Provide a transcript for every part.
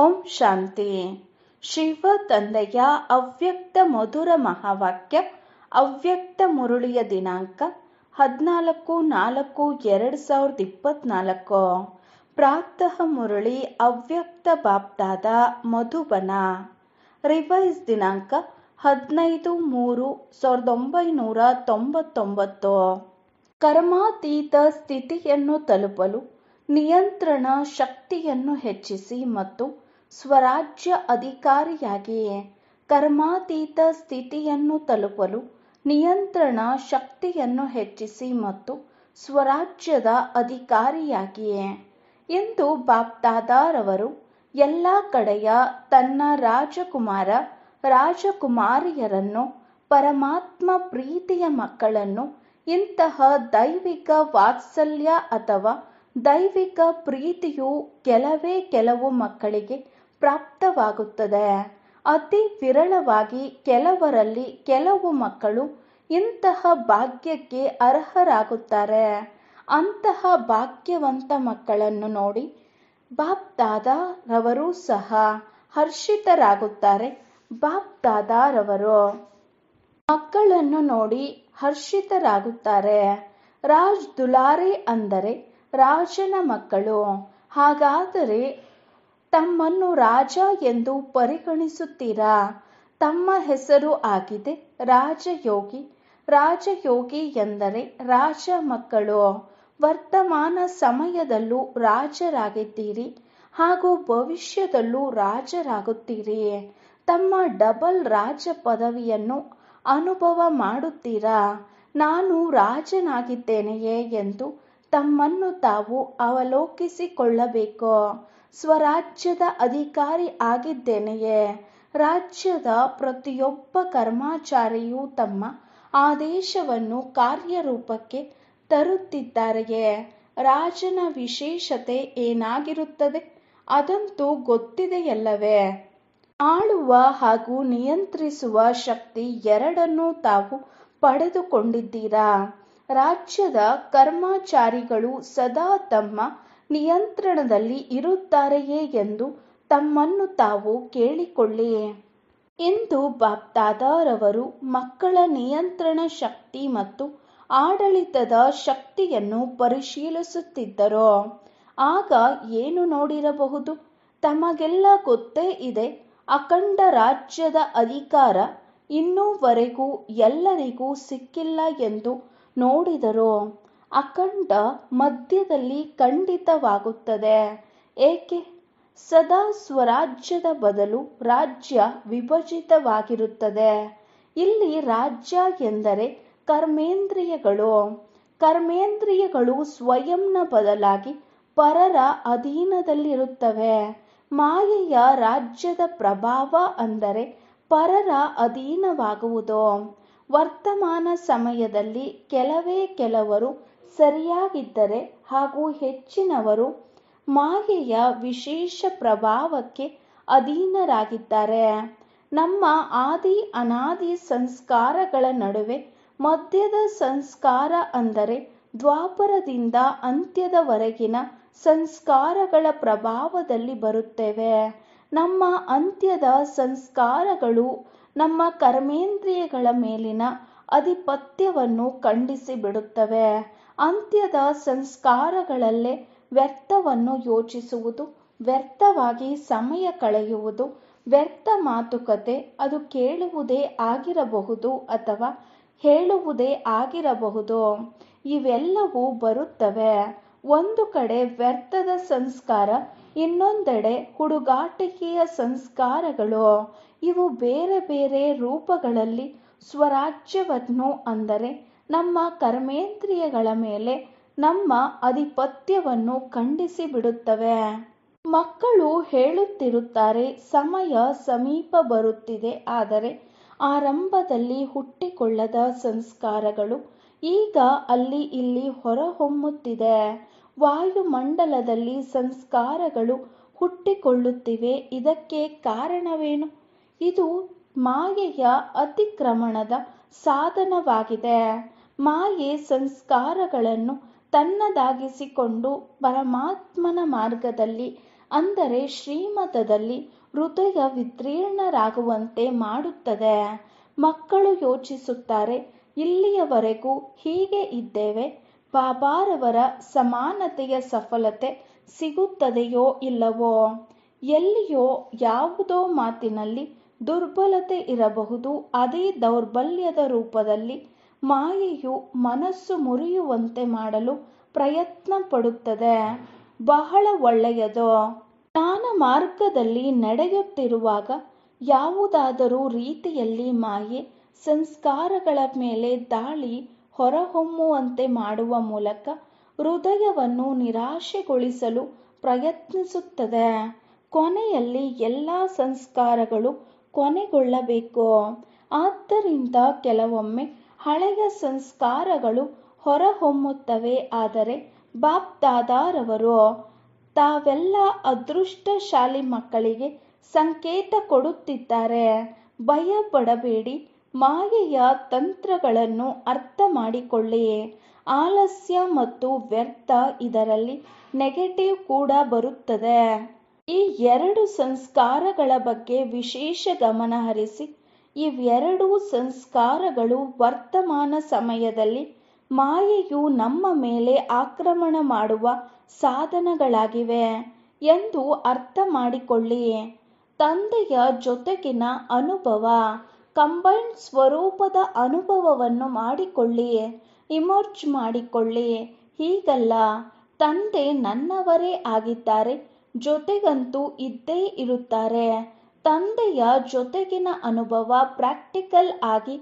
ಓಂ ಶಾಂತಿ ಶಿವ ತಂದೆಯ ಅವ್ಯಕ್ತ ಮಧುರ ಮಹಾವಾಕ್ಯ ಅವ್ಯಕ್ತ ಮುರುಳಿಯ ದಿನಾಂಕ ಹದಿನಾಲ್ಕು ನಾಲ್ಕು ಎರಡು ಸಾವಿರದ ಇಪ್ಪತ್ನಾಲ್ಕು ಪ್ರಾತಃ ಮುರುಳಿ ಅವ್ಯಕ್ತ ಬಾಪ್ತಾದ ಮಧುಬನ ರಿವೈಸ್ ದಿನಾಂಕ ಹದಿನೈದು ಮೂರು ಸಾವಿರದ ಒಂಬೈನೂರ ತೊಂಬತ್ತೊಂಬತ್ತು ಕರ್ಮಾತೀತ ಸ್ಥಿತಿಯನ್ನು ತಲುಪಲು ನಿಯಂತ್ರಣ ಶಕ್ತಿಯನ್ನು ಹೆಚ್ಚಿಸಿ ಮತ್ತು ಸ್ವರಾಜ್ಯ ಅಧಿಕಾರಿಯಾಗಿಯೇ ಕರ್ಮಾತೀತ ಸ್ಥಿತಿಯನ್ನು ತಲುಪಲು ನಿಯಂತ್ರಣ ಶಕ್ತಿಯನ್ನು ಹೆಚ್ಚಿಸಿ ಮತ್ತು ಸ್ವರಾಜ್ಯದ ಅಧಿಕಾರಿಯಾಗಿಯೇ ಎಂದು ಬಾಪ್ದಾದಾರವರು ಎಲ್ಲ ಕಡೆಯ ತನ್ನ ರಾಜಕುಮಾರ ರಾಜಕುಮಾರಿಯರನ್ನು ಪರಮಾತ್ಮ ಪ್ರೀತಿಯ ಮಕ್ಕಳನ್ನು ಇಂತಹ ದೈವಿಕ ವಾತ್ಸಲ್ಯ ಅಥವಾ ದೈವಿಕ ಪ್ರೀತಿಯು ಕೆಲವೇ ಕೆಲವು ಮಕ್ಕಳಿಗೆ ಪ್ರಾಪ್ತವಾಗುತ್ತದೆ ಅತಿ ವಿರಳವಾಗಿ ಕೆಲವರಲ್ಲಿ ಕೆಲವು ಮಕ್ಕಳು ಇಂತಹ ಭಾಗ್ಯಕ್ಕೆ ಅರ್ಹರಾಗುತ್ತಾರೆ ಅಂತಹ ಭಾಗ್ಯವಂತ ಮಕ್ಕಳನ್ನು ನೋಡಿ ಬಾಬ್ ಸಹ ಹರ್ಷಿತರಾಗುತ್ತಾರೆ ಬಾಬ್ ಮಕ್ಕಳನ್ನು ನೋಡಿ ಹರ್ಷಿತರಾಗುತ್ತಾರೆ ರಾಜ್ ದುಲಾರಿ ಅಂದರೆ ರಾಜನ ಮಕ್ಕಳು ಹಾಗಾದರೆ ತಮ್ಮನ್ನು ರಾಜ ಎಂದು ಪರಿಗಣಿಸುತ್ತೀರಾ ತಮ್ಮ ಹೆಸರು ಆಗಿದೆ ರಾಜಯೋಗಿ ರಾಜಯೋಗಿ ಎಂದರೆ ರಾಜ ಮಕ್ಕಳು ವರ್ತಮಾನ ಸಮಯದಲ್ಲೂ ರಾಜರಾಗಿದ್ದೀರಿ ಹಾಗೂ ಭವಿಷ್ಯದಲ್ಲೂ ರಾಜರಾಗುತ್ತೀರಿ ತಮ್ಮ ಡಬಲ್ ರಾಜ ಪದವಿಯನ್ನು ಅನುಭವ ಮಾಡುತ್ತೀರಾ ನಾನು ರಾಜನಾಗಿದ್ದೇನೆಯೇ ಎಂದು ತಮ್ಮನ್ನು ತಾವು ಅವಲೋಕಿಸಿಕೊಳ್ಳಬೇಕು ಸ್ವರಾಜ್ಯದ ಅಧಿಕಾರಿ ಆಗಿದ್ದೇನೆಯೇ ರಾಜ್ಯದ ಪ್ರತಿಯೊಬ್ಬ ಕರ್ಮಾಚಾರಿಯೂ ತಮ್ಮ ಆದೇಶವನ್ನು ಕಾರ್ಯರೂಪಕ್ಕೆ ತರುತ್ತಿದ್ದಾರೆಯೇ ರಾಜನ ವಿಶೇಷತೆ ಏನಾಗಿರುತ್ತದೆ ಅದಂತೂ ಗೊತ್ತಿದೆಯಲ್ಲವೇ ಆಳುವ ಹಾಗೂ ನಿಯಂತ್ರಿಸುವ ಶಕ್ತಿ ಎರಡನ್ನೂ ತಾವು ಪಡೆದುಕೊಂಡಿದ್ದೀರಾ ರಾಜ್ಯದ ಕರ್ಮಾಚಾರಿಗಳು ಸದಾ ತಮ್ಮ ನಿಯಂತ್ರಣದಲ್ಲಿ ಇರುತ್ತಾರೆಯೇ ಎಂದು ತಮ್ಮನ್ನು ತಾವು ಕೇಳಿಕೊಳ್ಳಿ ಇಂದು ಬಾಪ್ದಾದಾರವರು ಮಕ್ಕಳ ನಿಯಂತ್ರಣ ಶಕ್ತಿ ಮತ್ತು ಆಡಳಿತದ ಶಕ್ತಿಯನ್ನು ಪರಿಶೀಲಿಸುತ್ತಿದ್ದರು ಆಗ ಏನು ನೋಡಿರಬಹುದು ತಮಗೆಲ್ಲ ಗೊತ್ತೇ ಇದೆ ಅಖಂಡ ರಾಜ್ಯದ ಅಧಿಕಾರ ಇನ್ನೂವರೆಗೂ ಎಲ್ಲರಿಗೂ ಸಿಕ್ಕಿಲ್ಲ ಎಂದು ನೋಡಿದರು ಅಖಂಡ ಮಧ್ಯದಲ್ಲಿ ಖಂಡಿತವಾಗುತ್ತದೆ ಏಕೆ ಸದಾ ಸ್ವರಾಜ್ಯದ ಬದಲು ರಾಜ್ಯ ವಿಭಜಿತವಾಗಿರುತ್ತದೆ ಇಲ್ಲಿ ರಾಜ್ಯ ಎಂದರೆ ಕರ್ಮೇಂದ್ರಿಯಗಳು ಕರ್ಮೇಂದ್ರಿಯಗಳು ಸ್ವಯಂನ ಬದಲಾಗಿ ಪರರ ಅಧೀನದಲ್ಲಿರುತ್ತವೆ ಮಾಯೆಯ ರಾಜ್ಯದ ಪ್ರಭಾವ ಅಂದರೆ ಪರರ ಅಧೀನವಾಗುವುದು ವರ್ತಮಾನ ಸಮಯದಲ್ಲಿ ಕೆಲವೇ ಕೆಲವರು ಸರಿಯಾಗಿದ್ದರೆ ಹಾಗೂ ಹೆಚ್ಚಿನವರು ಮಾಯೆಯ ವಿಶೇಷ ಪ್ರಭಾವಕ್ಕೆ ಅಧೀನರಾಗಿದ್ದಾರೆ ನಮ್ಮ ಆದಿ ಅನಾದಿ ಸಂಸ್ಕಾರಗಳ ನಡುವೆ ಮಧ್ಯದ ಸಂಸ್ಕಾರ ಅಂದರೆ ದ್ವಾಪರದಿಂದ ಅಂತ್ಯದವರೆಗಿನ ಸಂಸ್ಕಾರಗಳ ಪ್ರಭಾವದಲ್ಲಿ ಬರುತ್ತೇವೆ ನಮ್ಮ ಅಂತ್ಯದ ಸಂಸ್ಕಾರಗಳು ನಮ್ಮ ಕರ್ಮೇಂದ್ರಿಯಗಳ ಮೇಲಿನ ಅಧಿಪತ್ಯವನ್ನು ಖಂಡಿಸಿ ಬಿಡುತ್ತವೆ ಅಂತ್ಯದ ಸಂಸ್ಕಾರಗಳಲ್ಲೇ ವ್ಯರ್ಥವನ್ನು ಯೋಚಿಸುವುದು ವ್ಯರ್ಥವಾಗಿ ಸಮಯ ಕಳೆಯುವುದು ವ್ಯರ್ಥ ಮಾತುಕತೆ ಅದು ಕೇಳುವುದೇ ಆಗಿರಬಹುದು ಅಥವಾ ಹೇಳುವುದೇ ಆಗಿರಬಹುದು ಇವೆಲ್ಲವೂ ಬರುತ್ತವೆ ಒಂದು ಕಡೆ ವ್ಯರ್ಥದ ಸಂಸ್ಕಾರ ಇನ್ನೊಂದೆಡೆ ಹುಡುಗಾಟಿಕೆಯ ಸಂಸ್ಕಾರಗಳು ಇವು ಬೇರೆ ಬೇರೆ ರೂಪಗಳಲ್ಲಿ ಸ್ವರಾಜ್ಯವನ್ನು ಅಂದರೆ ನಮ್ಮ ಕರ್ಮೇಂದ್ರಿಯಗಳ ಮೇಲೆ ನಮ್ಮ ಅಧಿಪತ್ಯವನ್ನು ಖಂಡಿಸಿ ಬಿಡುತ್ತವೆ ಮಕ್ಕಳು ಹೇಳುತ್ತಿರುತ್ತಾರೆ ಸಮಯ ಸಮೀಪ ಬರುತ್ತಿದೆ ಆದರೆ ಆರಂಭದಲ್ಲಿ ಹುಟ್ಟಿಕೊಳ್ಳದ ಸಂಸ್ಕಾರಗಳು ಈಗ ಅಲ್ಲಿ ಇಲ್ಲಿ ಹೊರಹೊಮ್ಮುತ್ತಿದೆ ವಾಯುಮಂಡಲದಲ್ಲಿ ಸಂಸ್ಕಾರಗಳು ಹುಟ್ಟಿಕೊಳ್ಳುತ್ತಿವೆ ಇದಕ್ಕೆ ಕಾರಣವೇನು ಇದು ಮಾಯೆಯ ಅತಿಕ್ರಮಣದ ಸಾಧನವಾಗಿದೆ ಮಾಯೆ ಸಂಸ್ಕಾರಗಳನ್ನು ತನ್ನದಾಗಿಸಿಕೊಂಡು ಪರಮಾತ್ಮನ ಮಾರ್ಗದಲ್ಲಿ ಅಂದರೆ ಶ್ರೀಮತದಲ್ಲಿ ಹೃದಯ ವಿದೀರ್ಣರಾಗುವಂತೆ ಮಾಡುತ್ತದೆ ಮಕ್ಕಳು ಯೋಚಿಸುತ್ತಾರೆ ಇಲ್ಲಿಯವರೆಗೂ ಹೀಗೆ ಇದ್ದೇವೆ ಬಾಬಾರವರ ಸಮಾನತೆಯ ಸಫಲತೆ ಸಿಗುತ್ತದೆಯೋ ಇಲ್ಲವೋ ಎಲ್ಲಿಯೋ ಯಾವುದೋ ಮಾತಿನಲ್ಲಿ ದುರ್ಬಲತೆ ಇರಬಹುದು ಅದೇ ದೌರ್ಬಲ್ಯದ ರೂಪದಲ್ಲಿ ಮಾಯೆಯು ಮನಸ್ಸು ಮುರಿಯುವಂತೆ ಮಾಡಲು ಪ್ರಯತ್ನ ಪಡುತ್ತದೆ ಬಹಳ ಒಳ್ಳೆಯದು ಜ್ಞಾನ ಮಾರ್ಗದಲ್ಲಿ ನಡೆಯುತ್ತಿರುವಾಗ ಯಾವುದಾದರೂ ರೀತಿಯಲ್ಲಿ ಮಾಯೆ ಸಂಸ್ಕಾರಗಳ ಮೇಲೆ ದಾಳಿ ಹೊರಹೊಮ್ಮುವಂತೆ ಮಾಡುವ ಮೂಲಕ ಹೃದಯವನ್ನು ನಿರಾಶೆಗೊಳಿಸಲು ಪ್ರಯತ್ನಿಸುತ್ತದೆ ಕೊನೆಯಲ್ಲಿ ಎಲ್ಲ ಸಂಸ್ಕಾರಗಳು ಕೊನೆಗೊಳ್ಳಬೇಕು ಆದ್ದರಿಂದ ಕೆಲವೊಮ್ಮೆ ಹಳೆಯ ಸಂಸ್ಕಾರಗಳು ಹೊರಹೊಮ್ಮುತ್ತವೆ ಆದರೆ ಬಾಪ್ದಾದಾರವರು ತಾವೆಲ್ಲ ಅದೃಷ್ಟಶಾಲಿ ಮಕ್ಕಳಿಗೆ ಸಂಕೇತ ಕೊಡುತ್ತಿದ್ದಾರೆ ಭಯಪಡಬೇಡಿ ಮಾಯೆಯ ತಂತ್ರಗಳನ್ನು ಅರ್ಥ ಮಾಡಿಕೊಳ್ಳಿ ಆಲಸ್ಯ ಮತ್ತು ವ್ಯರ್ಥ ಇದರಲ್ಲಿ ನೆಗೆಟಿವ್ ಕೂಡ ಬರುತ್ತದೆ ಈ ಎರಡು ಸಂಸ್ಕಾರಗಳ ಬಗ್ಗೆ ವಿಶೇಷ ಗಮನ ಹರಿಸಿ ಇವೆರಡೂ ಸಂಸ್ಕಾರಗಳು ವರ್ತಮಾನ ಸಮಯದಲ್ಲಿ ಮಾಯೆಯು ನಮ್ಮ ಮೇಲೆ ಆಕ್ರಮಣ ಮಾಡುವ ಸಾಧನಗಳಾಗಿವೆ ಎಂದು ಅರ್ಥ ಮಾಡಿಕೊಳ್ಳಿ ತಂದೆಯ ಜೊತೆಗಿನ ಅನುಭವ ಕಂಬೈನ್ಡ್ ಸ್ವರೂಪದ ಅನುಭವವನ್ನು ಮಾಡಿಕೊಳ್ಳಿ ಇಮರ್ಜ್ ಮಾಡಿಕೊಳ್ಳಿ ಹೀಗಲ್ಲ ತಂದೆ ನನ್ನವರೇ ಆಗಿದ್ದಾರೆ ಜೊತೆಗಂತೂ ಇದ್ದೇ ಇರುತ್ತಾರೆ ತಂದೆಯ ಜೊತೆಗಿನ ಅನುಭವ ಪ್ರಾಕ್ಟಿಕಲ್ ಆಗಿ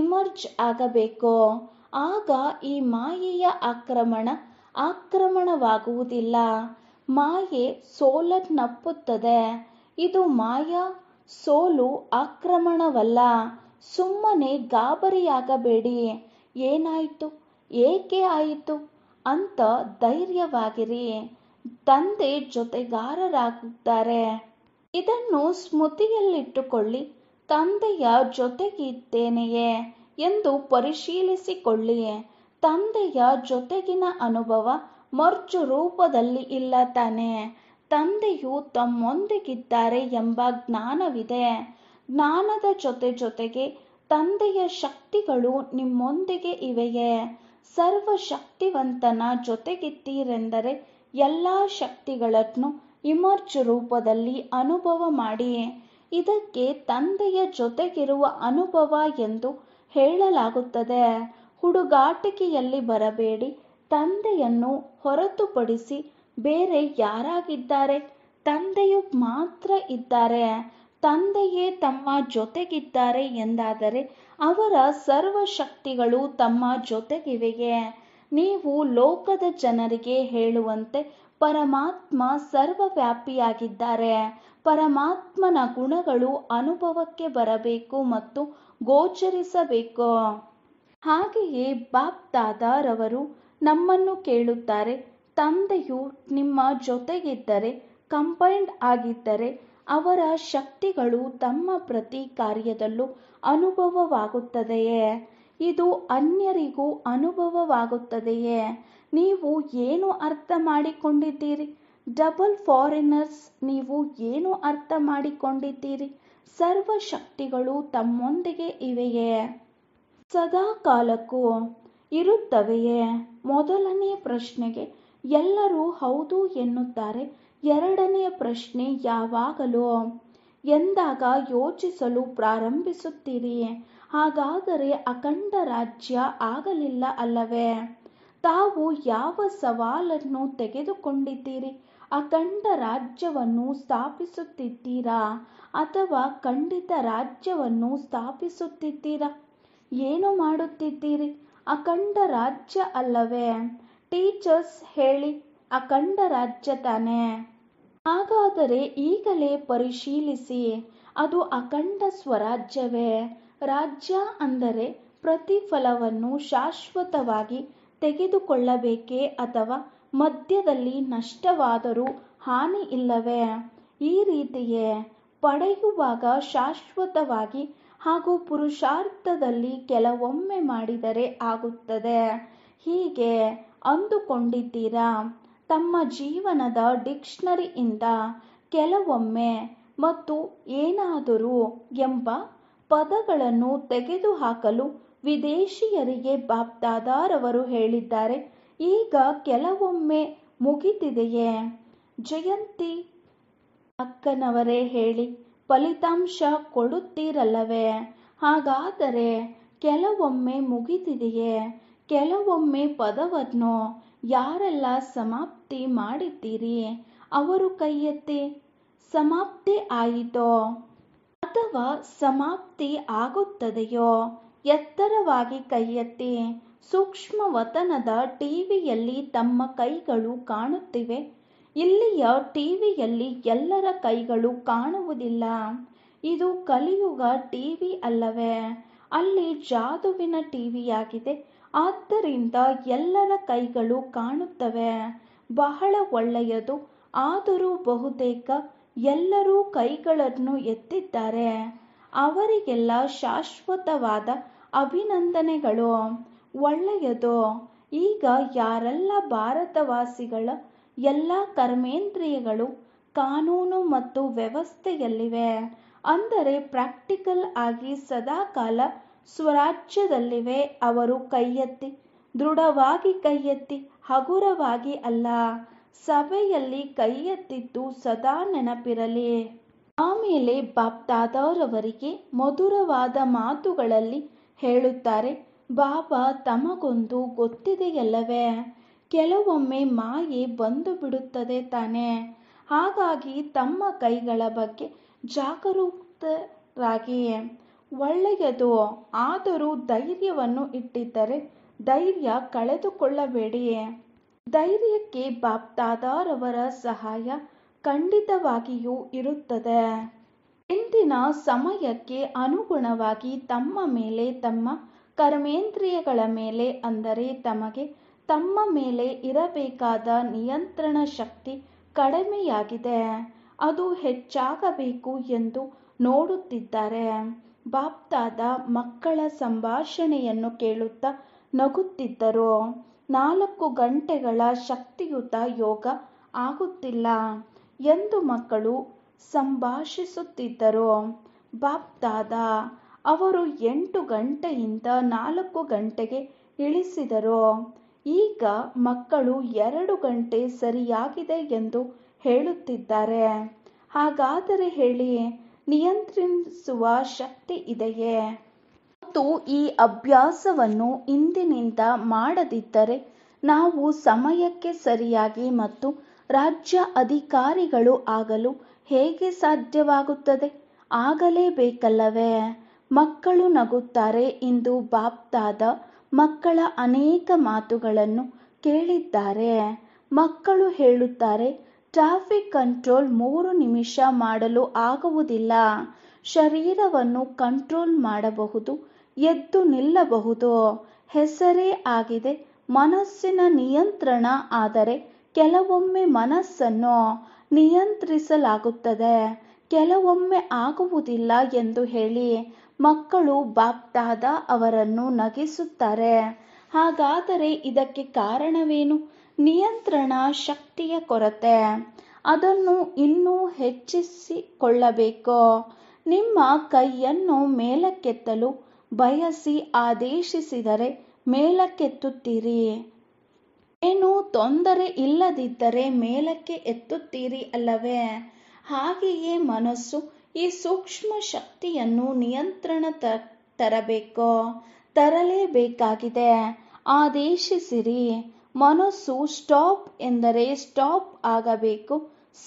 ಇಮರ್ಜ್ ಆಗಬೇಕು ಆಗ ಈ ಮಾಯೆಯ ಆಕ್ರಮಣ ಆಕ್ರಮಣವಾಗುವುದಿಲ್ಲ ಮಾಯೆ ಸೋಲನ್ನಪ್ಪುತ್ತದೆ ಇದು ಮಾಯಾ ಸೋಲು ಆಕ್ರಮಣವಲ್ಲ ಸುಮ್ಮನೆ ಗಾಬರಿಯಾಗಬೇಡಿ ಏನಾಯಿತು ಏಕೆ ಆಯಿತು ಅಂತ ಧೈರ್ಯವಾಗಿರಿ ತಂದೆ ಜೊತೆಗಾರರಾಗುತ್ತಾರೆ ಇದನ್ನು ಸ್ಮೃತಿಯಲ್ಲಿಟ್ಟುಕೊಳ್ಳಿ ತಂದೆಯ ಜೊತೆಗಿದ್ದೇನೆಯೇ ಎಂದು ಪರಿಶೀಲಿಸಿಕೊಳ್ಳಿ ತಂದೆಯ ಜೊತೆಗಿನ ಅನುಭವ ಮರ್ಜು ರೂಪದಲ್ಲಿ ಇಲ್ಲ ತಾನೆ ತಂದೆಯು ತಮ್ಮೊಂದಿಗಿದ್ದಾರೆ ಎಂಬ ಜ್ಞಾನವಿದೆ ಜ್ಞಾನದ ಜೊತೆ ಜೊತೆಗೆ ತಂದೆಯ ಶಕ್ತಿಗಳು ನಿಮ್ಮೊಂದಿಗೆ ಇವೆಯೇ ಸರ್ವ ಶಕ್ತಿವಂತನ ಜೊತೆಗಿದ್ದೀರೆಂದರೆ ಎಲ್ಲ ಶಕ್ತಿಗಳನ್ನು ಇಮರ್ಜ್ ರೂಪದಲ್ಲಿ ಅನುಭವ ಮಾಡಿ ಇದಕ್ಕೆ ತಂದೆಯ ಜೊತೆಗಿರುವ ಅನುಭವ ಎಂದು ಹೇಳಲಾಗುತ್ತದೆ ಹುಡುಗಾಟಿಕೆಯಲ್ಲಿ ಬರಬೇಡಿ ತಂದೆಯನ್ನು ಹೊರತುಪಡಿಸಿ ಬೇರೆ ಯಾರಾಗಿದ್ದಾರೆ ತಂದೆಯು ಮಾತ್ರ ಇದ್ದಾರೆ ತಂದೆಯೇ ತಮ್ಮ ಜೊತೆಗಿದ್ದಾರೆ ಎಂದಾದರೆ ಅವರ ಸರ್ವಶಕ್ತಿಗಳು ತಮ್ಮ ಜೊತೆಗಿವೆಯೇ ನೀವು ಲೋಕದ ಜನರಿಗೆ ಹೇಳುವಂತೆ ಪರಮಾತ್ಮ ಸರ್ವವ್ಯಾಪಿಯಾಗಿದ್ದಾರೆ ಪರಮಾತ್ಮನ ಗುಣಗಳು ಅನುಭವಕ್ಕೆ ಬರಬೇಕು ಮತ್ತು ಗೋಚರಿಸಬೇಕು ಹಾಗೆಯೇ ಬಾಬ್ ದಾದಾರವರು ನಮ್ಮನ್ನು ಕೇಳುತ್ತಾರೆ ತಂದೆಯು ನಿಮ್ಮ ಜೊತೆಗಿದ್ದರೆ ಕಂಪೈಂಡ್ ಆಗಿದ್ದರೆ ಅವರ ಶಕ್ತಿಗಳು ತಮ್ಮ ಪ್ರತಿ ಕಾರ್ಯದಲ್ಲೂ ಅನುಭವವಾಗುತ್ತದೆಯೇ ಇದು ಅನ್ಯರಿಗೂ ಅನುಭವವಾಗುತ್ತದೆಯೇ ನೀವು ಏನು ಅರ್ಥ ಮಾಡಿಕೊಂಡಿದ್ದೀರಿ ಡಬಲ್ ಫಾರಿನರ್ಸ್ ನೀವು ಏನು ಅರ್ಥ ಮಾಡಿಕೊಂಡಿದ್ದೀರಿ ಸರ್ವ ಶಕ್ತಿಗಳು ತಮ್ಮೊಂದಿಗೆ ಇವೆಯೇ ಸದಾ ಕಾಲಕ್ಕೂ ಇರುತ್ತವೆಯೇ ಮೊದಲನೆಯ ಪ್ರಶ್ನೆಗೆ ಎಲ್ಲರೂ ಹೌದು ಎನ್ನುತ್ತಾರೆ ಎರಡನೆಯ ಪ್ರಶ್ನೆ ಯಾವಾಗಲೂ ಎಂದಾಗ ಯೋಚಿಸಲು ಪ್ರಾರಂಭಿಸುತ್ತೀರಿ ಹಾಗಾದರೆ ಅಖಂಡ ರಾಜ್ಯ ಆಗಲಿಲ್ಲ ಅಲ್ಲವೇ ತಾವು ಯಾವ ಸವಾಲನ್ನು ತೆಗೆದುಕೊಂಡಿದ್ದೀರಿ ಅಖಂಡ ರಾಜ್ಯವನ್ನು ಸ್ಥಾಪಿಸುತ್ತಿದ್ದೀರಾ ಅಥವಾ ಖಂಡಿತ ರಾಜ್ಯವನ್ನು ಸ್ಥಾಪಿಸುತ್ತಿದ್ದೀರಾ ಏನು ಮಾಡುತ್ತಿದ್ದೀರಿ ಅಖಂಡ ರಾಜ್ಯ ಅಲ್ಲವೇ ಟೀಚರ್ಸ್ ಹೇಳಿ ಅಖಂಡ ರಾಜ್ಯ ತಾನೇ ಹಾಗಾದರೆ ಈಗಲೇ ಪರಿಶೀಲಿಸಿ ಅದು ಅಖಂಡ ಸ್ವರಾಜ್ಯವೇ ರಾಜ್ಯ ಅಂದರೆ ಪ್ರತಿಫಲವನ್ನು ಶಾಶ್ವತವಾಗಿ ತೆಗೆದುಕೊಳ್ಳಬೇಕೇ ಅಥವಾ ಮಧ್ಯದಲ್ಲಿ ನಷ್ಟವಾದರೂ ಹಾನಿ ಇಲ್ಲವೇ ಈ ರೀತಿಯೇ ಪಡೆಯುವಾಗ ಶಾಶ್ವತವಾಗಿ ಹಾಗೂ ಪುರುಷಾರ್ಥದಲ್ಲಿ ಕೆಲವೊಮ್ಮೆ ಮಾಡಿದರೆ ಆಗುತ್ತದೆ ಹೀಗೆ ಅಂದುಕೊಂಡಿದ್ದೀರಾ ತಮ್ಮ ಜೀವನದ ಡಿಕ್ಷನರಿಯಿಂದ ಕೆಲವೊಮ್ಮೆ ಮತ್ತು ಏನಾದರೂ ಎಂಬ ಪದಗಳನ್ನು ತೆಗೆದುಹಾಕಲು ವಿದೇಶಿಯರಿಗೆ ಅವರು ಹೇಳಿದ್ದಾರೆ ಈಗ ಕೆಲವೊಮ್ಮೆ ಮುಗಿದಿದೆಯೇ ಜಯಂತಿ ಅಕ್ಕನವರೇ ಹೇಳಿ ಫಲಿತಾಂಶ ಕೊಡುತ್ತೀರಲ್ಲವೇ ಹಾಗಾದರೆ ಕೆಲವೊಮ್ಮೆ ಮುಗಿದಿದೆಯೇ ಕೆಲವೊಮ್ಮೆ ಪದವನ್ನು ಯಾರೆಲ್ಲ ಸಮಾಪ್ತಿ ಮಾಡಿದ್ದೀರಿ ಅವರು ಕೈಯೆತ್ತಿ ಸಮಾಪ್ತಿ ಆಯಿತೋ ಅಥವಾ ಸಮಾಪ್ತಿ ಆಗುತ್ತದೆಯೋ ಎತ್ತರವಾಗಿ ಕೈಯೆತ್ತಿ ವತನದ ಟಿವಿಯಲ್ಲಿ ತಮ್ಮ ಕೈಗಳು ಕಾಣುತ್ತಿವೆ ಇಲ್ಲಿಯ ಟಿವಿಯಲ್ಲಿ ಎಲ್ಲರ ಕೈಗಳು ಕಾಣುವುದಿಲ್ಲ ಇದು ಕಲಿಯುಗ ಟಿವಿ ಅಲ್ಲವೇ ಅಲ್ಲಿ ಜಾದುವಿನ ಟಿವಿಯಾಗಿದೆ ಆದ್ದರಿಂದ ಎಲ್ಲರ ಕೈಗಳು ಕಾಣುತ್ತವೆ ಬಹಳ ಒಳ್ಳೆಯದು ಆದರೂ ಬಹುತೇಕ ಎಲ್ಲರೂ ಕೈಗಳನ್ನು ಎತ್ತಿದ್ದಾರೆ ಅವರಿಗೆಲ್ಲ ಶಾಶ್ವತವಾದ ಅಭಿನಂದನೆಗಳು ಒಳ್ಳೆಯದು ಈಗ ಯಾರೆಲ್ಲ ಭಾರತವಾಸಿಗಳ ಎಲ್ಲ ಕರ್ಮೇಂದ್ರಿಯಗಳು ಕಾನೂನು ಮತ್ತು ವ್ಯವಸ್ಥೆಯಲ್ಲಿವೆ ಅಂದರೆ ಪ್ರಾಕ್ಟಿಕಲ್ ಆಗಿ ಸದಾಕಾಲ ಸ್ವರಾಜ್ಯದಲ್ಲಿವೆ ಅವರು ಕೈಯೆತ್ತಿ ದೃಢವಾಗಿ ಕೈಯೆತ್ತಿ ಹಗುರವಾಗಿ ಅಲ್ಲ ಸಭೆಯಲ್ಲಿ ಕೈಯೆತ್ತಿದ್ದು ಸದಾ ನೆನಪಿರಲಿ ಆಮೇಲೆ ಬಾಪ್ದಾದವರವರಿಗೆ ಮಧುರವಾದ ಮಾತುಗಳಲ್ಲಿ ಹೇಳುತ್ತಾರೆ ಬಾಬಾ ತಮಗೊಂದು ಗೊತ್ತಿದೆಯಲ್ಲವೇ ಕೆಲವೊಮ್ಮೆ ಮಾಯೆ ಬಂದು ಬಿಡುತ್ತದೆ ತಾನೇ ಹಾಗಾಗಿ ತಮ್ಮ ಕೈಗಳ ಬಗ್ಗೆ ಜಾಗರೂಕರಾಗಿ ಒಳ್ಳೆಯದು ಆದರೂ ಧೈರ್ಯವನ್ನು ಇಟ್ಟಿದ್ದರೆ ಧೈರ್ಯ ಕಳೆದುಕೊಳ್ಳಬೇಡಿ ಧೈರ್ಯಕ್ಕೆ ದಾದಾರವರ ಸಹಾಯ ಖಂಡಿತವಾಗಿಯೂ ಇರುತ್ತದೆ ಇಂದಿನ ಸಮಯಕ್ಕೆ ಅನುಗುಣವಾಗಿ ತಮ್ಮ ಮೇಲೆ ತಮ್ಮ ಕರ್ಮೇಂದ್ರಿಯಗಳ ಮೇಲೆ ಅಂದರೆ ತಮಗೆ ತಮ್ಮ ಮೇಲೆ ಇರಬೇಕಾದ ನಿಯಂತ್ರಣ ಶಕ್ತಿ ಕಡಿಮೆಯಾಗಿದೆ ಅದು ಹೆಚ್ಚಾಗಬೇಕು ಎಂದು ನೋಡುತ್ತಿದ್ದಾರೆ ಬಾಪ್ತಾದ ಮಕ್ಕಳ ಸಂಭಾಷಣೆಯನ್ನು ಕೇಳುತ್ತಾ ನಗುತ್ತಿದ್ದರು ನಾಲ್ಕು ಗಂಟೆಗಳ ಶಕ್ತಿಯುತ ಯೋಗ ಆಗುತ್ತಿಲ್ಲ ಎಂದು ಮಕ್ಕಳು ಸಂಭಾಷಿಸುತ್ತಿದ್ದರು ಬಾಪ್ದಾದ ಅವರು ಎಂಟು ಗಂಟೆಯಿಂದ ನಾಲ್ಕು ಗಂಟೆಗೆ ಇಳಿಸಿದರು ಈಗ ಮಕ್ಕಳು ಎರಡು ಗಂಟೆ ಸರಿಯಾಗಿದೆ ಎಂದು ಹೇಳುತ್ತಿದ್ದಾರೆ ಹಾಗಾದರೆ ಹೇಳಿ ನಿಯಂತ್ರಿಸುವ ಶಕ್ತಿ ಇದೆಯೇ ಮತ್ತು ಈ ಅಭ್ಯಾಸವನ್ನು ಇಂದಿನಿಂದ ಮಾಡದಿದ್ದರೆ ನಾವು ಸಮಯಕ್ಕೆ ಸರಿಯಾಗಿ ಮತ್ತು ರಾಜ್ಯ ಅಧಿಕಾರಿಗಳು ಆಗಲು ಹೇಗೆ ಸಾಧ್ಯವಾಗುತ್ತದೆ ಆಗಲೇಬೇಕಲ್ಲವೇ ಮಕ್ಕಳು ನಗುತ್ತಾರೆ ಎಂದು ಬಾಬ್ದಾದ ಮಕ್ಕಳ ಅನೇಕ ಮಾತುಗಳನ್ನು ಕೇಳಿದ್ದಾರೆ ಮಕ್ಕಳು ಹೇಳುತ್ತಾರೆ ಟ್ರಾಫಿಕ್ ಕಂಟ್ರೋಲ್ ಮೂರು ನಿಮಿಷ ಮಾಡಲು ಆಗುವುದಿಲ್ಲ ಶರೀರವನ್ನು ಕಂಟ್ರೋಲ್ ಮಾಡಬಹುದು ಎದ್ದು ನಿಲ್ಲಬಹುದು ಹೆಸರೇ ಆಗಿದೆ ಮನಸ್ಸಿನ ನಿಯಂತ್ರಣ ಆದರೆ ಕೆಲವೊಮ್ಮೆ ಮನಸ್ಸನ್ನು ನಿಯಂತ್ರಿಸಲಾಗುತ್ತದೆ ಕೆಲವೊಮ್ಮೆ ಆಗುವುದಿಲ್ಲ ಎಂದು ಹೇಳಿ ಮಕ್ಕಳು ಬಾಗ್ದಾದ ಅವರನ್ನು ನಗಿಸುತ್ತಾರೆ ಹಾಗಾದರೆ ಇದಕ್ಕೆ ಕಾರಣವೇನು ನಿಯಂತ್ರಣ ಶಕ್ತಿಯ ಕೊರತೆ ಅದನ್ನು ಇನ್ನೂ ಹೆಚ್ಚಿಸಿಕೊಳ್ಳಬೇಕು ನಿಮ್ಮ ಕೈಯನ್ನು ಮೇಲಕ್ಕೆತ್ತಲು ಬಯಸಿ ಆದೇಶಿಸಿದರೆ ಮೇಲಕ್ಕೆತ್ತುತ್ತೀರಿ ಏನು ತೊಂದರೆ ಇಲ್ಲದಿದ್ದರೆ ಮೇಲಕ್ಕೆ ಎತ್ತುತ್ತೀರಿ ಅಲ್ಲವೇ ಹಾಗೆಯೇ ಮನಸ್ಸು ಈ ಸೂಕ್ಷ್ಮ ಶಕ್ತಿಯನ್ನು ನಿಯಂತ್ರಣ ತರಬೇಕೋ ತರಲೇಬೇಕಾಗಿದೆ ಆದೇಶಿಸಿರಿ ಮನಸ್ಸು ಸ್ಟಾಪ್ ಎಂದರೆ ಸ್ಟಾಪ್ ಆಗಬೇಕು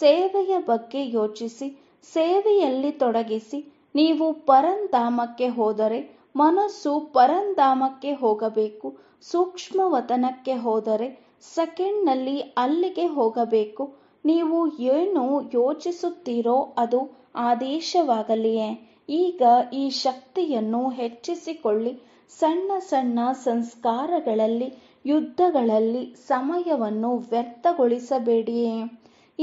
ಸೇವೆಯ ಬಗ್ಗೆ ಯೋಚಿಸಿ ಸೇವೆಯಲ್ಲಿ ತೊಡಗಿಸಿ ನೀವು ಪರಂಧಾಮಕ್ಕೆ ಹೋದರೆ ಮನಸ್ಸು ಪರಂಧಾಮಕ್ಕೆ ಹೋಗಬೇಕು ವತನಕ್ಕೆ ಹೋದರೆ ಸೆಕೆಂಡ್ನಲ್ಲಿ ಅಲ್ಲಿಗೆ ಹೋಗಬೇಕು ನೀವು ಏನು ಯೋಚಿಸುತ್ತೀರೋ ಅದು ಆದೇಶವಾಗಲಿಯೇ ಈಗ ಈ ಶಕ್ತಿಯನ್ನು ಹೆಚ್ಚಿಸಿಕೊಳ್ಳಿ ಸಣ್ಣ ಸಣ್ಣ ಸಂಸ್ಕಾರಗಳಲ್ಲಿ ಯುದ್ಧಗಳಲ್ಲಿ ಸಮಯವನ್ನು ವ್ಯರ್ಥಗೊಳಿಸಬೇಡಿಯೇ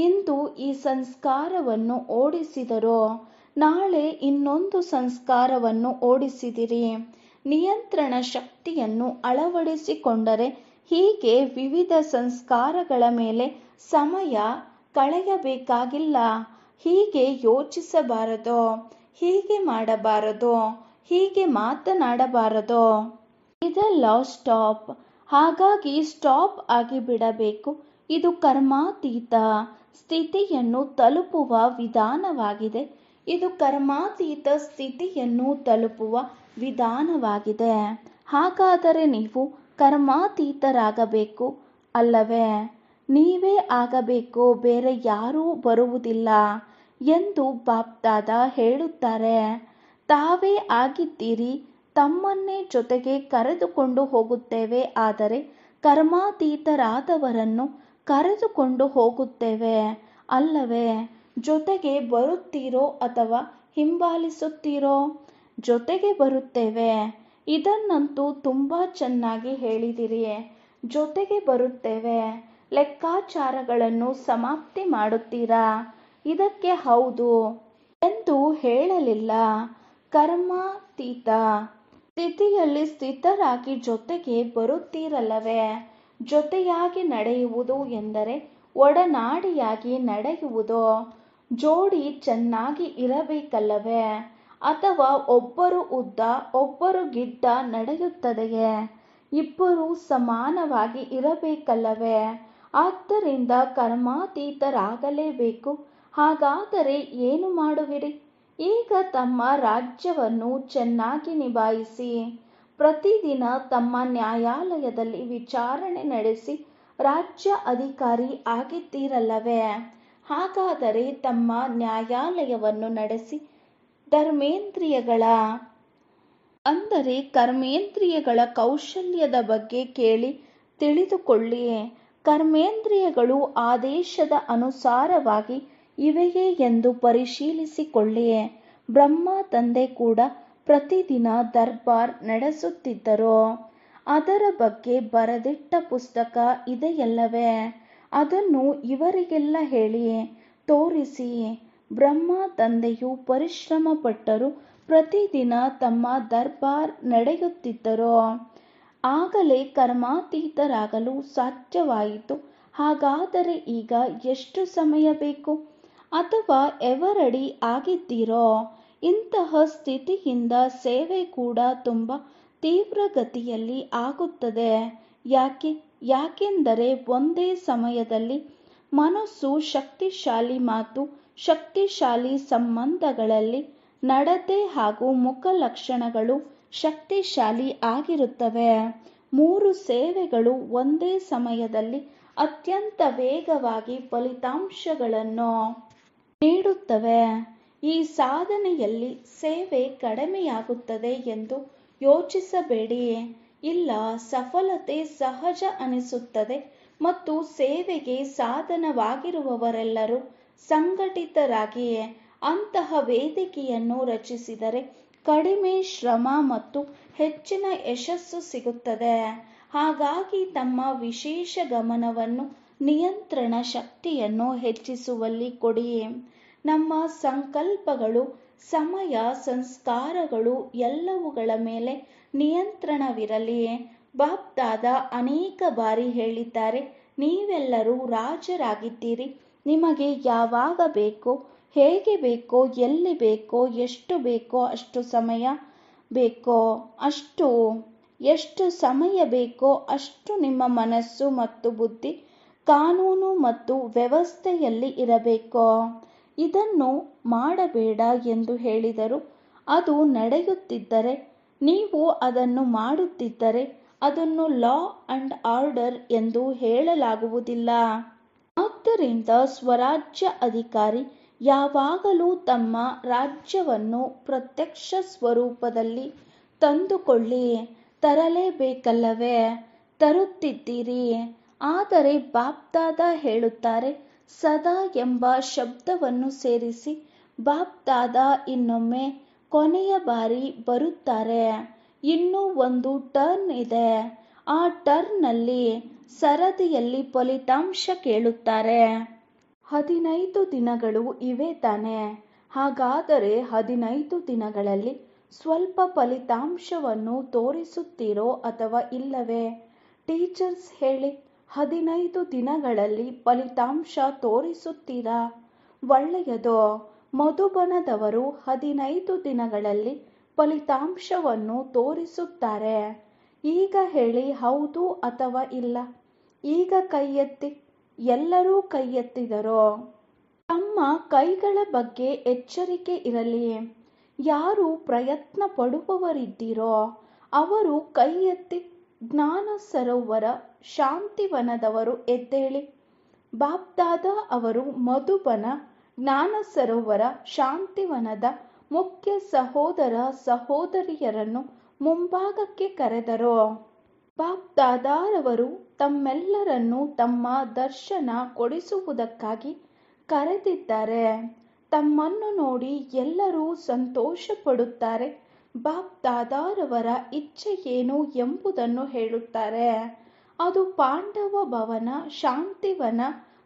ಇಂದು ಈ ಸಂಸ್ಕಾರವನ್ನು ಓಡಿಸಿದರು ನಾಳೆ ಇನ್ನೊಂದು ಸಂಸ್ಕಾರವನ್ನು ಓಡಿಸಿದಿರಿ ನಿಯಂತ್ರಣ ಶಕ್ತಿಯನ್ನು ಅಳವಡಿಸಿಕೊಂಡರೆ ಹೀಗೆ ವಿವಿಧ ಸಂಸ್ಕಾರಗಳ ಮೇಲೆ ಸಮಯ ಕಳೆಯಬೇಕಾಗಿಲ್ಲ ಹೀಗೆ ಯೋಚಿಸಬಾರದು ಹೀಗೆ ಮಾಡಬಾರದು ಹೀಗೆ ಮಾತನಾಡಬಾರದು ಇದೆಲ್ಲ ಸ್ಟಾಪ್ ಹಾಗಾಗಿ ಸ್ಟಾಪ್ ಆಗಿ ಬಿಡಬೇಕು ಇದು ಕರ್ಮಾತೀತ ಸ್ಥಿತಿಯನ್ನು ತಲುಪುವ ವಿಧಾನವಾಗಿದೆ ಇದು ಕರ್ಮಾತೀತ ಸ್ಥಿತಿಯನ್ನು ತಲುಪುವ ವಿಧಾನವಾಗಿದೆ ಹಾಗಾದರೆ ನೀವು ಕರ್ಮಾತೀತರಾಗಬೇಕು ಅಲ್ಲವೇ ನೀವೇ ಆಗಬೇಕು ಬೇರೆ ಯಾರೂ ಬರುವುದಿಲ್ಲ ಎಂದು ಬಾಪ್ದಾದ ಹೇಳುತ್ತಾರೆ ತಾವೇ ಆಗಿದ್ದೀರಿ ತಮ್ಮನ್ನೇ ಜೊತೆಗೆ ಕರೆದುಕೊಂಡು ಹೋಗುತ್ತೇವೆ ಆದರೆ ಕರ್ಮಾತೀತರಾದವರನ್ನು ಕರೆದುಕೊಂಡು ಹೋಗುತ್ತೇವೆ ಅಲ್ಲವೇ ಜೊತೆಗೆ ಬರುತ್ತೀರೋ ಅಥವಾ ಹಿಂಬಾಲಿಸುತ್ತೀರೋ ಜೊತೆಗೆ ಬರುತ್ತೇವೆ ಇದನ್ನಂತೂ ತುಂಬ ಚೆನ್ನಾಗಿ ಹೇಳಿದಿರಿ ಜೊತೆಗೆ ಬರುತ್ತೇವೆ ಲೆಕ್ಕಾಚಾರಗಳನ್ನು ಸಮಾಪ್ತಿ ಮಾಡುತ್ತೀರಾ ಇದಕ್ಕೆ ಹೌದು ಎಂದು ಹೇಳಲಿಲ್ಲ ಕರ್ಮಾತೀತ ಸ್ಥಿತಿಯಲ್ಲಿ ಸ್ಥಿತರಾಗಿ ಜೊತೆಗೆ ಬರುತ್ತೀರಲ್ಲವೇ ಜೊತೆಯಾಗಿ ನಡೆಯುವುದು ಎಂದರೆ ಒಡನಾಡಿಯಾಗಿ ನಡೆಯುವುದು ಜೋಡಿ ಚೆನ್ನಾಗಿ ಇರಬೇಕಲ್ಲವೇ ಅಥವಾ ಒಬ್ಬರು ಉದ್ದ ಒಬ್ಬರು ಗಿಡ್ಡ ನಡೆಯುತ್ತದೆಯೇ ಇಬ್ಬರೂ ಸಮಾನವಾಗಿ ಇರಬೇಕಲ್ಲವೇ ಆದ್ದರಿಂದ ಕರ್ಮಾತೀತರಾಗಲೇಬೇಕು ಹಾಗಾದರೆ ಏನು ಮಾಡುವಿರಿ ಈಗ ತಮ್ಮ ರಾಜ್ಯವನ್ನು ಚೆನ್ನಾಗಿ ನಿಭಾಯಿಸಿ ಪ್ರತಿದಿನ ತಮ್ಮ ನ್ಯಾಯಾಲಯದಲ್ಲಿ ವಿಚಾರಣೆ ನಡೆಸಿ ರಾಜ್ಯ ಅಧಿಕಾರಿ ಆಗಿದ್ದೀರಲ್ಲವೇ ಹಾಗಾದರೆ ತಮ್ಮ ನ್ಯಾಯಾಲಯವನ್ನು ನಡೆಸಿ ಧರ್ಮೇಂದ್ರಿಯಗಳ ಅಂದರೆ ಕರ್ಮೇಂದ್ರಿಯಗಳ ಕೌಶಲ್ಯದ ಬಗ್ಗೆ ಕೇಳಿ ತಿಳಿದುಕೊಳ್ಳಿ ಕರ್ಮೇಂದ್ರಿಯಗಳು ಆದೇಶದ ಅನುಸಾರವಾಗಿ ಇವೆಯೇ ಎಂದು ಪರಿಶೀಲಿಸಿಕೊಳ್ಳಿ ಬ್ರಹ್ಮ ತಂದೆ ಕೂಡ ಪ್ರತಿದಿನ ದರ್ಬಾರ್ ನಡೆಸುತ್ತಿದ್ದರು ಅದರ ಬಗ್ಗೆ ಬರೆದಿಟ್ಟ ಪುಸ್ತಕ ಇದೆಯಲ್ಲವೇ ಅದನ್ನು ಇವರಿಗೆಲ್ಲ ಹೇಳಿ ತೋರಿಸಿ ಬ್ರಹ್ಮ ತಂದೆಯು ಪರಿಶ್ರಮ ಪಟ್ಟರು ಪ್ರತಿದಿನ ತಮ್ಮ ದರ್ಬಾರ್ ನಡೆಯುತ್ತಿದ್ದರೋ ಆಗಲೇ ಕರ್ಮಾತೀತರಾಗಲು ಸಾಧ್ಯವಾಯಿತು ಹಾಗಾದರೆ ಈಗ ಎಷ್ಟು ಸಮಯ ಬೇಕು ಅಥವಾ ಎವರಡಿ ಆಗಿದ್ದೀರೋ ಇಂತಹ ಸ್ಥಿತಿಯಿಂದ ಸೇವೆ ಕೂಡ ತುಂಬ ತೀವ್ರಗತಿಯಲ್ಲಿ ಆಗುತ್ತದೆ ಯಾಕೆ ಯಾಕೆಂದರೆ ಒಂದೇ ಸಮಯದಲ್ಲಿ ಮನಸ್ಸು ಶಕ್ತಿಶಾಲಿ ಮಾತು ಶಕ್ತಿಶಾಲಿ ಸಂಬಂಧಗಳಲ್ಲಿ ನಡತೆ ಹಾಗೂ ಮುಖ ಲಕ್ಷಣಗಳು ಶಕ್ತಿಶಾಲಿ ಆಗಿರುತ್ತವೆ ಮೂರು ಸೇವೆಗಳು ಒಂದೇ ಸಮಯದಲ್ಲಿ ಅತ್ಯಂತ ವೇಗವಾಗಿ ಫಲಿತಾಂಶಗಳನ್ನು ನೀಡುತ್ತವೆ ಈ ಸಾಧನೆಯಲ್ಲಿ ಸೇವೆ ಕಡಿಮೆಯಾಗುತ್ತದೆ ಎಂದು ಯೋಚಿಸಬೇಡಿ ಇಲ್ಲ ಸಫಲತೆ ಸಹಜ ಅನಿಸುತ್ತದೆ ಮತ್ತು ಸೇವೆಗೆ ಸಾಧನವಾಗಿರುವವರೆಲ್ಲರೂ ಸಂಘಟಿತರಾಗಿಯೇ ಅಂತಹ ವೇದಿಕೆಯನ್ನು ರಚಿಸಿದರೆ ಕಡಿಮೆ ಶ್ರಮ ಮತ್ತು ಹೆಚ್ಚಿನ ಯಶಸ್ಸು ಸಿಗುತ್ತದೆ ಹಾಗಾಗಿ ತಮ್ಮ ವಿಶೇಷ ಗಮನವನ್ನು ನಿಯಂತ್ರಣ ಶಕ್ತಿಯನ್ನು ಹೆಚ್ಚಿಸುವಲ್ಲಿ ಕೊಡಿ ನಮ್ಮ ಸಂಕಲ್ಪಗಳು ಸಮಯ ಸಂಸ್ಕಾರಗಳು ಎಲ್ಲವುಗಳ ಮೇಲೆ ನಿಯಂತ್ರಣವಿರಲಿಯೇ ಬಾಬ್ದಾದ ಅನೇಕ ಬಾರಿ ಹೇಳಿದ್ದಾರೆ ನೀವೆಲ್ಲರೂ ರಾಜರಾಗಿದ್ದೀರಿ ನಿಮಗೆ ಯಾವಾಗ ಬೇಕೋ ಹೇಗೆ ಬೇಕೋ ಎಲ್ಲಿ ಬೇಕೋ ಎಷ್ಟು ಬೇಕೋ ಅಷ್ಟು ಸಮಯ ಬೇಕೋ ಅಷ್ಟು ಎಷ್ಟು ಸಮಯ ಬೇಕೋ ಅಷ್ಟು ನಿಮ್ಮ ಮನಸ್ಸು ಮತ್ತು ಬುದ್ಧಿ ಕಾನೂನು ಮತ್ತು ವ್ಯವಸ್ಥೆಯಲ್ಲಿ ಇರಬೇಕೋ ಇದನ್ನು ಮಾಡಬೇಡ ಎಂದು ಹೇಳಿದರು ಅದು ನಡೆಯುತ್ತಿದ್ದರೆ ನೀವು ಅದನ್ನು ಮಾಡುತ್ತಿದ್ದರೆ ಅದನ್ನು ಲಾ ಅಂಡ್ ಆರ್ಡರ್ ಎಂದು ಹೇಳಲಾಗುವುದಿಲ್ಲ ಆದ್ದರಿಂದ ಸ್ವರಾಜ್ಯ ಅಧಿಕಾರಿ ಯಾವಾಗಲೂ ತಮ್ಮ ರಾಜ್ಯವನ್ನು ಪ್ರತ್ಯಕ್ಷ ಸ್ವರೂಪದಲ್ಲಿ ತಂದುಕೊಳ್ಳಿ ತರಲೇಬೇಕಲ್ಲವೇ ತರುತ್ತಿದ್ದೀರಿ ಆದರೆ ಬಾಬ್ದಾದ ಹೇಳುತ್ತಾರೆ ಸದಾ ಎಂಬ ಶಬ್ದವನ್ನು ಸೇರಿಸಿ ಬಾಬ್ದಾದ ಇನ್ನೊಮ್ಮೆ ಕೊನೆಯ ಬಾರಿ ಬರುತ್ತಾರೆ ಇನ್ನೂ ಒಂದು ಟರ್ನ್ ಇದೆ ಆ ಟರ್ನಲ್ಲಿ ಸರದಿಯಲ್ಲಿ ಫಲಿತಾಂಶ ಕೇಳುತ್ತಾರೆ ಹದಿನೈದು ದಿನಗಳು ಇವೆ ತಾನೆ ಹಾಗಾದರೆ ಹದಿನೈದು ದಿನಗಳಲ್ಲಿ ಸ್ವಲ್ಪ ಫಲಿತಾಂಶವನ್ನು ತೋರಿಸುತ್ತೀರೋ ಅಥವಾ ಇಲ್ಲವೇ ಟೀಚರ್ಸ್ ಹೇಳಿ ಹದಿನೈದು ದಿನಗಳಲ್ಲಿ ಫಲಿತಾಂಶ ತೋರಿಸುತ್ತೀರಾ ಒಳ್ಳೆಯದು ಮಧುಬನದವರು ಹದಿನೈದು ದಿನಗಳಲ್ಲಿ ಫಲಿತಾಂಶವನ್ನು ತೋರಿಸುತ್ತಾರೆ ಈಗ ಹೇಳಿ ಹೌದು ಅಥವಾ ಇಲ್ಲ ಈಗ ಎತ್ತಿ ಎಲ್ಲರೂ ಎತ್ತಿದರೋ ತಮ್ಮ ಕೈಗಳ ಬಗ್ಗೆ ಎಚ್ಚರಿಕೆ ಇರಲಿ ಯಾರು ಪ್ರಯತ್ನ ಪಡುವವರಿದ್ದೀರೋ ಅವರು ಕೈ ಎತ್ತಿ ಜ್ಞಾನ ಸರೋವರ ಶಾಂತಿವನದವರು ಎದ್ದೇಳಿ ಬಾಬ್ದಾದ ಅವರು ಮಧುಬನ ಜ್ಞಾನ ಸರೋವರ ಶಾಂತಿವನದ ಮುಖ್ಯ ಸಹೋದರ ಸಹೋದರಿಯರನ್ನು ಮುಂಭಾಗಕ್ಕೆ ಕರೆದರು ಬಾಪ್ ತಮ್ಮೆಲ್ಲರನ್ನು ತಮ್ಮ ದರ್ಶನ ಕೊಡಿಸುವುದಕ್ಕಾಗಿ ಕರೆದಿದ್ದಾರೆ ತಮ್ಮನ್ನು ನೋಡಿ ಎಲ್ಲರೂ ಸಂತೋಷ ಪಡುತ್ತಾರೆ ಬಾಪ್ ಇಚ್ಛೆ ಏನು ಎಂಬುದನ್ನು ಹೇಳುತ್ತಾರೆ ಅದು ಪಾಂಡವ ಭವನ ಶಾಂತಿವನ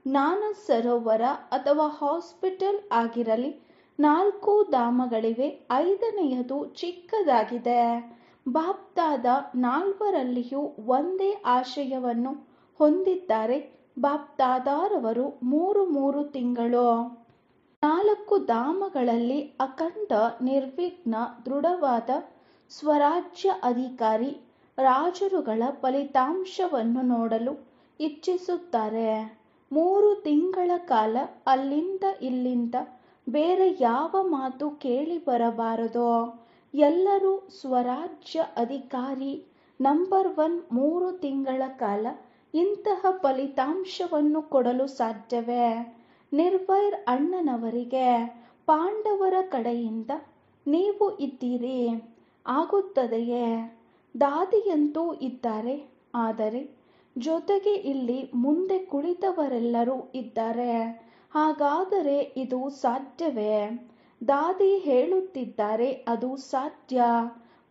ಜ್ಞಾನ ಸರೋವರ ಅಥವಾ ಹಾಸ್ಪಿಟಲ್ ಆಗಿರಲಿ ನಾಲ್ಕು ಧಾಮಗಳಿವೆ ಐದನೆಯದು ಚಿಕ್ಕದಾಗಿದೆ ಬಾಪ್ದಾದ ನಾಲ್ವರಲ್ಲಿಯೂ ಒಂದೇ ಆಶಯವನ್ನು ಹೊಂದಿದ್ದಾರೆ ಬಾಪ್ದಾದಾರವರು ಮೂರು ಮೂರು ತಿಂಗಳು ನಾಲ್ಕು ಧಾಮಗಳಲ್ಲಿ ಅಖಂಡ ನಿರ್ವಿಘ್ನ ದೃಢವಾದ ಸ್ವರಾಜ್ಯ ಅಧಿಕಾರಿ ರಾಜರುಗಳ ಫಲಿತಾಂಶವನ್ನು ನೋಡಲು ಇಚ್ಛಿಸುತ್ತಾರೆ ಮೂರು ತಿಂಗಳ ಕಾಲ ಅಲ್ಲಿಂದ ಇಲ್ಲಿಂದ ಬೇರೆ ಯಾವ ಮಾತು ಕೇಳಿ ಬರಬಾರದು ಎಲ್ಲರೂ ಸ್ವರಾಜ್ಯ ಅಧಿಕಾರಿ ನಂಬರ್ ಒನ್ ಮೂರು ತಿಂಗಳ ಕಾಲ ಇಂತಹ ಫಲಿತಾಂಶವನ್ನು ಕೊಡಲು ಸಾಧ್ಯವೇ ನಿರ್ಭಯರ್ ಅಣ್ಣನವರಿಗೆ ಪಾಂಡವರ ಕಡೆಯಿಂದ ನೀವು ಇದ್ದೀರಿ ಆಗುತ್ತದೆಯೇ ದಾದಿಯಂತೂ ಇದ್ದಾರೆ ಆದರೆ ಜೊತೆಗೆ ಇಲ್ಲಿ ಮುಂದೆ ಕುಳಿತವರೆಲ್ಲರೂ ಇದ್ದಾರೆ ಹಾಗಾದರೆ ಇದು ಸಾಧ್ಯವೇ ದಾದಿ ಹೇಳುತ್ತಿದ್ದಾರೆ ಅದು ಸಾಧ್ಯ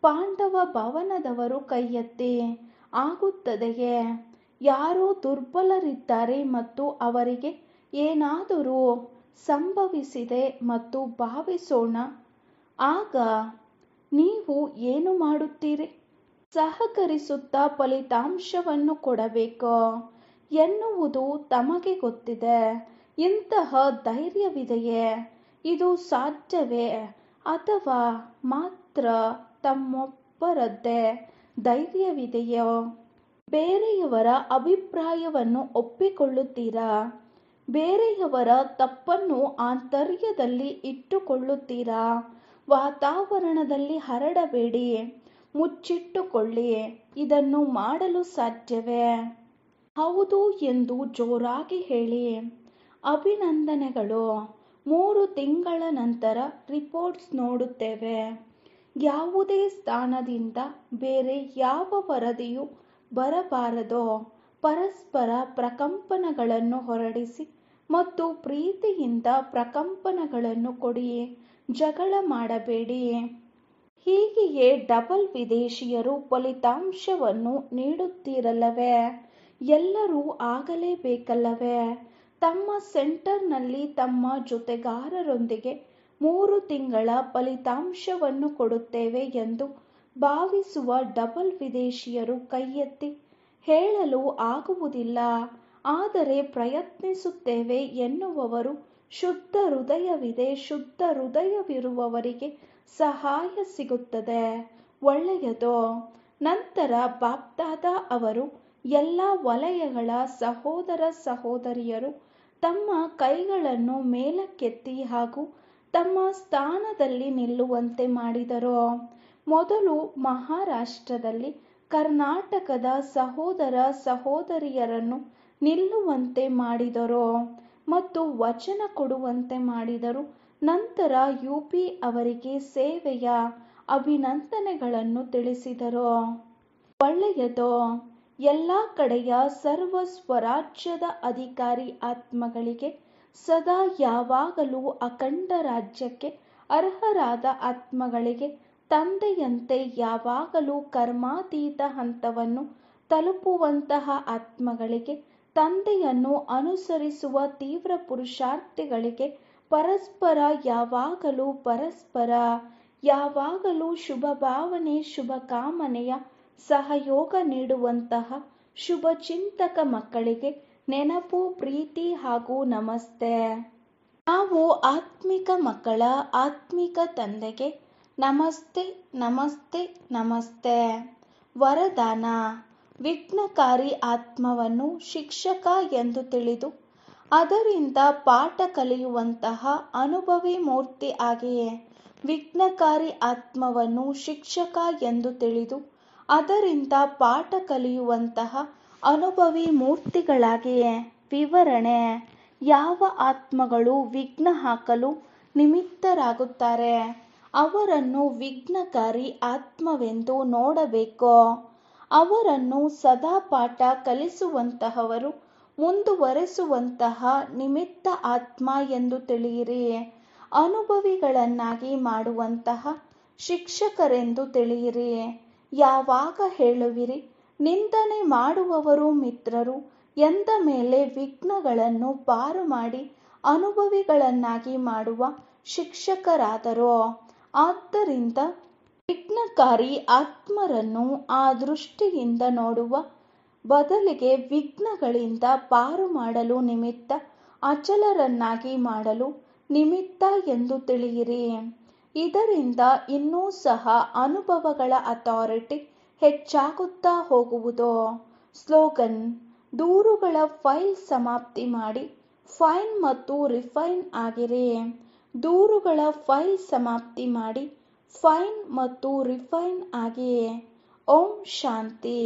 ಪಾಂಡವ ಭವನದವರು ಕೈಯತ್ತೆ ಆಗುತ್ತದೆಯೇ ಯಾರೋ ದುರ್ಬಲರಿದ್ದಾರೆ ಮತ್ತು ಅವರಿಗೆ ಏನಾದರೂ ಸಂಭವಿಸಿದೆ ಮತ್ತು ಭಾವಿಸೋಣ ಆಗ ನೀವು ಏನು ಮಾಡುತ್ತೀರಿ ಸಹಕರಿಸುತ್ತಾ ಫಲಿತಾಂಶವನ್ನು ಕೊಡಬೇಕು ಎನ್ನುವುದು ತಮಗೆ ಗೊತ್ತಿದೆ ಇಂತಹ ಧೈರ್ಯವಿದೆಯೇ ಇದು ಸಾಧ್ಯವೇ ಅಥವಾ ಮಾತ್ರ ತಮ್ಮೊಬ್ಬರದ್ದೇ ಧೈರ್ಯವಿದೆಯೋ? ಬೇರೆಯವರ ಅಭಿಪ್ರಾಯವನ್ನು ಒಪ್ಪಿಕೊಳ್ಳುತ್ತೀರಾ? ಬೇರೆಯವರ ತಪ್ಪನ್ನು ಆಂತರ್ಯದಲ್ಲಿ ಇಟ್ಟುಕೊಳ್ಳುತ್ತೀರಾ? ವಾತಾವರಣದಲ್ಲಿ ಹರಡಬೇಡಿ, ಮುಚ್ಚಿಟ್ಟುಕೊಳ್ಳಿ. ಇದನ್ನು ಮಾಡಲು ಸಾಧ್ಯವೇ? ಹೌದು ಎಂದು ಜೋರಾಗಿ ಹೇಳಿ. ಅಭಿನಂದನೆಗಳು ಮೂರು ತಿಂಗಳ ನಂತರ ರಿಪೋರ್ಟ್ಸ್ ನೋಡುತ್ತೇವೆ ಯಾವುದೇ ಸ್ಥಾನದಿಂದ ಬೇರೆ ಯಾವ ವರದಿಯೂ ಬರಬಾರದೋ ಪರಸ್ಪರ ಪ್ರಕಂಪನಗಳನ್ನು ಹೊರಡಿಸಿ ಮತ್ತು ಪ್ರೀತಿಯಿಂದ ಪ್ರಕಂಪನಗಳನ್ನು ಕೊಡಿ ಜಗಳ ಮಾಡಬೇಡಿ ಹೀಗೆಯೇ ಡಬಲ್ ವಿದೇಶಿಯರು ಫಲಿತಾಂಶವನ್ನು ನೀಡುತ್ತಿರಲ್ಲವೇ ಎಲ್ಲರೂ ಆಗಲೇಬೇಕಲ್ಲವೇ ತಮ್ಮ ಸೆಂಟರ್ನಲ್ಲಿ ತಮ್ಮ ಜೊತೆಗಾರರೊಂದಿಗೆ ಮೂರು ತಿಂಗಳ ಫಲಿತಾಂಶವನ್ನು ಕೊಡುತ್ತೇವೆ ಎಂದು ಭಾವಿಸುವ ಡಬಲ್ ವಿದೇಶಿಯರು ಕೈಯೆತ್ತಿ ಹೇಳಲು ಆಗುವುದಿಲ್ಲ ಆದರೆ ಪ್ರಯತ್ನಿಸುತ್ತೇವೆ ಎನ್ನುವವರು ಶುದ್ಧ ಹೃದಯವಿದೆ ಶುದ್ಧ ಹೃದಯವಿರುವವರಿಗೆ ಸಹಾಯ ಸಿಗುತ್ತದೆ ಒಳ್ಳೆಯದು ನಂತರ ಬಾಪ್ದಾದ ಅವರು ಎಲ್ಲ ವಲಯಗಳ ಸಹೋದರ ಸಹೋದರಿಯರು ತಮ್ಮ ಕೈಗಳನ್ನು ಮೇಲಕ್ಕೆತ್ತಿ ಹಾಗೂ ತಮ್ಮ ಸ್ಥಾನದಲ್ಲಿ ನಿಲ್ಲುವಂತೆ ಮಾಡಿದರು ಮೊದಲು ಮಹಾರಾಷ್ಟ್ರದಲ್ಲಿ ಕರ್ನಾಟಕದ ಸಹೋದರ ಸಹೋದರಿಯರನ್ನು ನಿಲ್ಲುವಂತೆ ಮಾಡಿದರು ಮತ್ತು ವಚನ ಕೊಡುವಂತೆ ಮಾಡಿದರು ನಂತರ ಯುಪಿ ಅವರಿಗೆ ಸೇವೆಯ ಅಭಿನಂದನೆಗಳನ್ನು ತಿಳಿಸಿದರು ಒಳ್ಳೆಯದು ಎಲ್ಲ ಕಡೆಯ ಸರ್ವ ಸ್ವರಾಜ್ಯದ ಅಧಿಕಾರಿ ಆತ್ಮಗಳಿಗೆ ಸದಾ ಯಾವಾಗಲೂ ಅಖಂಡ ರಾಜ್ಯಕ್ಕೆ ಅರ್ಹರಾದ ಆತ್ಮಗಳಿಗೆ ತಂದೆಯಂತೆ ಯಾವಾಗಲೂ ಕರ್ಮಾತೀತ ಹಂತವನ್ನು ತಲುಪುವಂತಹ ಆತ್ಮಗಳಿಗೆ ತಂದೆಯನ್ನು ಅನುಸರಿಸುವ ತೀವ್ರ ಪುರುಷಾರ್ಥಿಗಳಿಗೆ ಪರಸ್ಪರ ಯಾವಾಗಲೂ ಪರಸ್ಪರ ಯಾವಾಗಲೂ ಶುಭ ಭಾವನೆ ಶುಭ ಕಾಮನೆಯ ಸಹಯೋಗ ನೀಡುವಂತಹ ಶುಭ ಚಿಂತಕ ಮಕ್ಕಳಿಗೆ ನೆನಪು ಪ್ರೀತಿ ಹಾಗೂ ನಮಸ್ತೆ ನಾವು ಆತ್ಮಿಕ ಮಕ್ಕಳ ಆತ್ಮಿಕ ತಂದೆಗೆ ನಮಸ್ತೆ ನಮಸ್ತೆ ನಮಸ್ತೆ ವರದಾನ ವಿಘ್ನಕಾರಿ ಆತ್ಮವನ್ನು ಶಿಕ್ಷಕ ಎಂದು ತಿಳಿದು ಅದರಿಂದ ಪಾಠ ಕಲಿಯುವಂತಹ ಅನುಭವಿ ಮೂರ್ತಿ ಆಗಿಯೇ ವಿಘ್ನಕಾರಿ ಆತ್ಮವನ್ನು ಶಿಕ್ಷಕ ಎಂದು ತಿಳಿದು ಅದರಿಂದ ಪಾಠ ಕಲಿಯುವಂತಹ ಅನುಭವಿ ಮೂರ್ತಿಗಳಾಗಿಯೇ ವಿವರಣೆ ಯಾವ ಆತ್ಮಗಳು ವಿಘ್ನ ಹಾಕಲು ನಿಮಿತ್ತರಾಗುತ್ತಾರೆ ಅವರನ್ನು ವಿಘ್ನಕಾರಿ ಆತ್ಮವೆಂದು ನೋಡಬೇಕು ಅವರನ್ನು ಸದಾ ಪಾಠ ಕಲಿಸುವಂತಹವರು ಮುಂದುವರೆಸುವಂತಹ ನಿಮಿತ್ತ ಆತ್ಮ ಎಂದು ತಿಳಿಯಿರಿ ಅನುಭವಿಗಳನ್ನಾಗಿ ಮಾಡುವಂತಹ ಶಿಕ್ಷಕರೆಂದು ತಿಳಿಯಿರಿ ಯಾವಾಗ ಹೇಳುವಿರಿ ನಿಂದನೆ ಮಾಡುವವರು ಮಿತ್ರರು ಎಂದ ಮೇಲೆ ವಿಘ್ನಗಳನ್ನು ಪಾರು ಮಾಡಿ ಅನುಭವಿಗಳನ್ನಾಗಿ ಮಾಡುವ ಶಿಕ್ಷಕರಾದರೋ ಆದ್ದರಿಂದ ವಿಘ್ನಕಾರಿ ಆತ್ಮರನ್ನು ಆ ದೃಷ್ಟಿಯಿಂದ ನೋಡುವ ಬದಲಿಗೆ ವಿಘ್ನಗಳಿಂದ ಪಾರು ಮಾಡಲು ನಿಮಿತ್ತ ಅಚಲರನ್ನಾಗಿ ಮಾಡಲು ನಿಮಿತ್ತ ಎಂದು ತಿಳಿಯಿರಿ ಇದರಿಂದ ಇನ್ನೂ ಸಹ ಅನುಭವಗಳ ಅಥಾರಿಟಿ ಹೆಚ್ಚಾಗುತ್ತಾ ಹೋಗುವುದು ಸ್ಲೋಗನ್ ದೂರುಗಳ ಫೈಲ್ ಸಮಾಪ್ತಿ ಮಾಡಿ ಫೈನ್ ಮತ್ತು ರಿಫೈನ್ ಆಗಿರಿ ದೂರುಗಳ ಫೈಲ್ ಸಮಾಪ್ತಿ ಮಾಡಿ ಫೈನ್ ಮತ್ತು ರಿಫೈನ್ ಆಗಿ ಓಂ ಶಾಂತಿ